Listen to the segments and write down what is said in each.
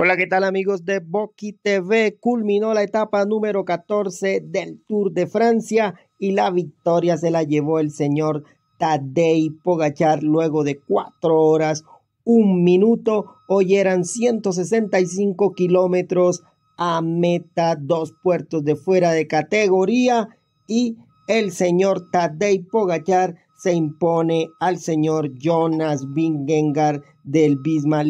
Hola, ¿qué tal amigos de Boqui TV? Culminó la etapa número 14 del Tour de Francia y la victoria se la llevó el señor Tadej Pogachar luego de 4 horas, un minuto. Hoy eran 165 kilómetros a meta, dos puertos de fuera de categoría y el señor Tadej Pogachar se impone al señor Jonas Bingengar del Bisma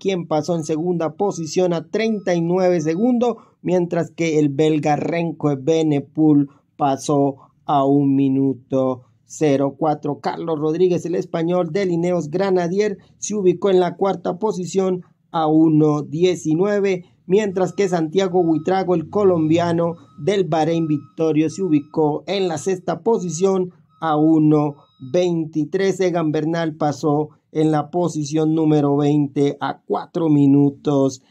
quien pasó en segunda posición a 39 segundos, mientras que el belga Renko Benepool pasó a un minuto 04. Carlos Rodríguez, el español del Lineos Granadier, se ubicó en la cuarta posición a 1.19, mientras que Santiago Huitrago, el colombiano del Bahrein Victorio, se ubicó en la sexta posición a 1 23. Egan Bernal pasó en la posición número 20 a 4 minutos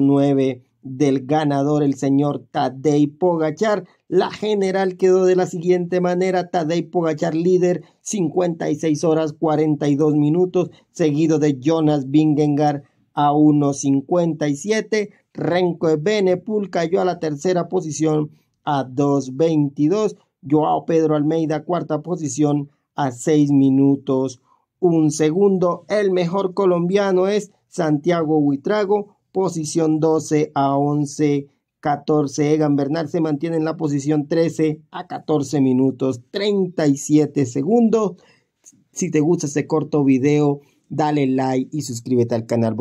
09 del ganador, el señor Tadej Pogachar. La general quedó de la siguiente manera: Tadej Pogachar líder, 56 horas 42 minutos, seguido de Jonas Bingengar a 1.57. Renko Benepul cayó a la tercera posición a 2.22. Joao Pedro Almeida, cuarta posición a 6 minutos. Un segundo, el mejor colombiano es Santiago Huitrago, posición 12 a 11, 14. Egan Bernal se mantiene en la posición 13 a 14 minutos, 37 segundos. Si te gusta este corto video, dale like y suscríbete al canal.